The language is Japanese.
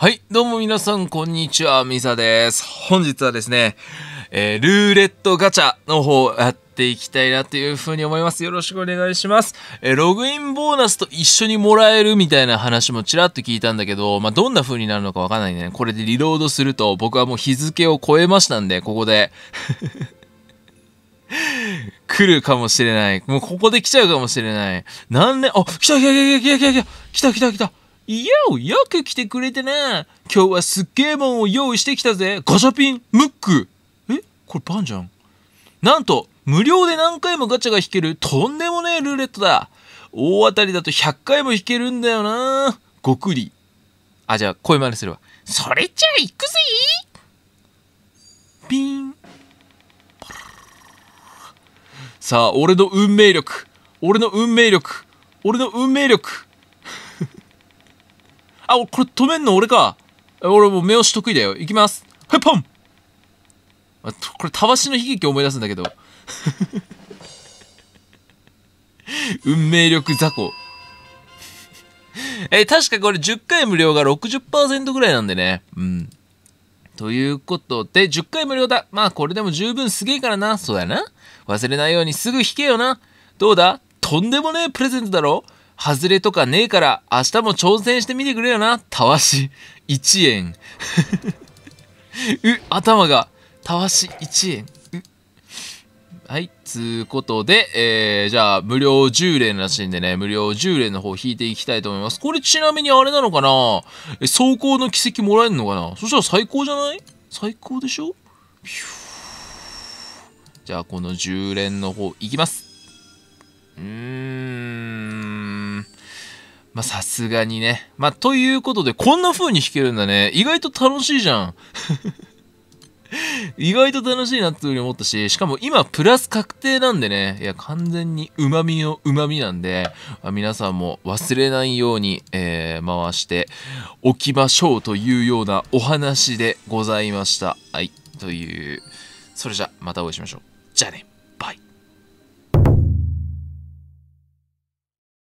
はい、どうも皆さん、こんにちは、ミサです。本日はですね、えー、ルーレットガチャの方やっていきたいなというふうに思います。よろしくお願いします。えー、ログインボーナスと一緒にもらえるみたいな話もちらっと聞いたんだけど、まあ、どんな風になるのかわかんないね。これでリロードすると、僕はもう日付を超えましたんで、ここで。来るかもしれない。もうここで来ちゃうかもしれない。何年、あ、来た来た来た来た来た来た来た来た来たいやよく来てくれてな。今日はすっげえもんを用意してきたぜ。ガチャピン、ムック。えこれパンじゃん。なんと、無料で何回もガチャが引けるとんでもねえルーレットだ。大当たりだと100回も引けるんだよな。ごくり。あ、じゃあ、声真似するわ。それじゃあ、行くぜピン。さあ、俺の運命力。俺の運命力。俺の運命力。あ、これ止めんの俺か。俺もう目押し得意だよ。行きます。はい、ポンこれ、たわしの悲劇を思い出すんだけど。運命力雑魚。えー、確かこれ10回無料が60%ぐらいなんでね。うん。ということで、10回無料だ。まあこれでも十分すげえからな。そうだな。忘れないようにすぐ引けよな。どうだとんでもねえプレゼントだろ外れとかねえから、明日も挑戦してみてくれよな。たわし、1円。う、頭が、たわし、1円。はい。つうことで、えー、じゃあ、無料10連らしいんでね、無料10連の方引いていきたいと思います。これちなみにあれなのかなえ、走行の奇跡もらえるのかなそしたら最高じゃない最高でしょじゃあ、この10連の方いきます。うーん。まあ、さすがにね。まあ、ということで、こんな風に弾けるんだね。意外と楽しいじゃん。意外と楽しいなっていうに思ったし、しかも今プラス確定なんでね、いや完全に旨味の旨味なんで、ま皆さんも忘れないように、えー、回しておきましょうというようなお話でございました。はい、という、それじゃまたお会いしましょう。じゃあね。